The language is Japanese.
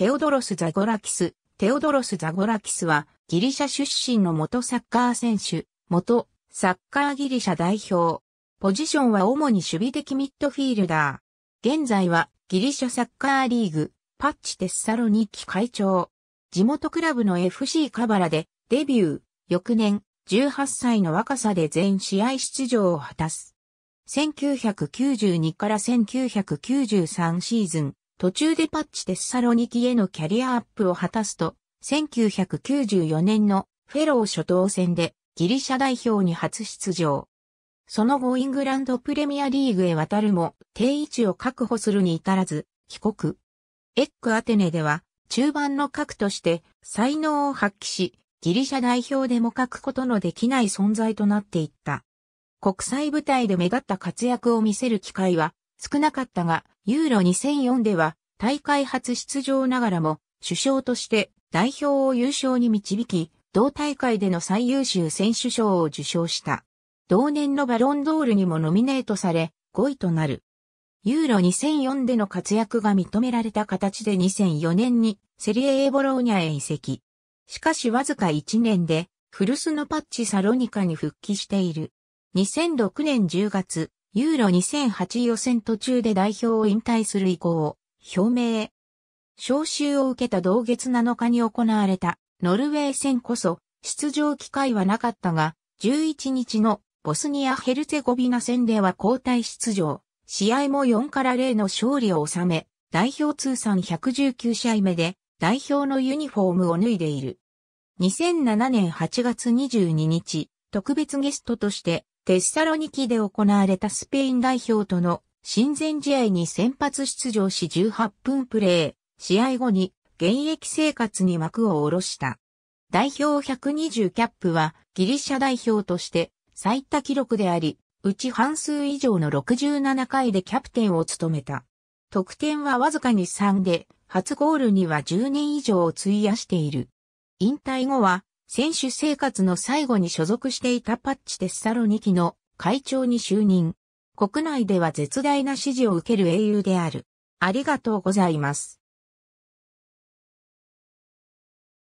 テオドロス・ザゴラキス。テオドロス・ザゴラキスは、ギリシャ出身の元サッカー選手、元サッカーギリシャ代表。ポジションは主に守備的ミッドフィールダー。現在は、ギリシャサッカーリーグ、パッチ・テッサロニキ会長。地元クラブの FC カバラで、デビュー、翌年、18歳の若さで全試合出場を果たす。1992から1993シーズン、途中でパッチテッサロニキへのキャリアアップを果たすと、1994年のフェロー初等戦でギリシャ代表に初出場。その後イングランドプレミアリーグへ渡るも定位置を確保するに至らず帰国。エックアテネでは中盤の核として才能を発揮し、ギリシャ代表でも書くことのできない存在となっていった。国際舞台で目立った活躍を見せる機会は少なかったが、ユーロ2004では大会初出場ながらも首相として代表を優勝に導き、同大会での最優秀選手賞を受賞した。同年のバロンドールにもノミネートされ、5位となる。ユーロ2004での活躍が認められた形で2004年にセリエエボローニャへ移籍。しかしわずか1年で古巣のパッチサロニカに復帰している。2006年10月、ユーロ2008予選途中で代表を引退する意向を表明。招集を受けた同月7日に行われたノルウェー戦こそ出場機会はなかったが、11日のボスニア・ヘルツェゴビナ戦では交代出場。試合も4から0の勝利を収め、代表通算119試合目で代表のユニフォームを脱いでいる。2007年8月22日、特別ゲストとしてテッサロニキで行われたスペイン代表との親善試合に先発出場し18分プレー。試合後に現役生活に幕を下ろした。代表120キャップはギリシャ代表として最多記録であり、うち半数以上の67回でキャプテンを務めた。得点はわずかに3で、初ゴールには10年以上を費やしている。引退後は選手生活の最後に所属していたパッチテッサロニキの会長に就任。国内では絶大な支持を受ける英雄である。ありがとうございます。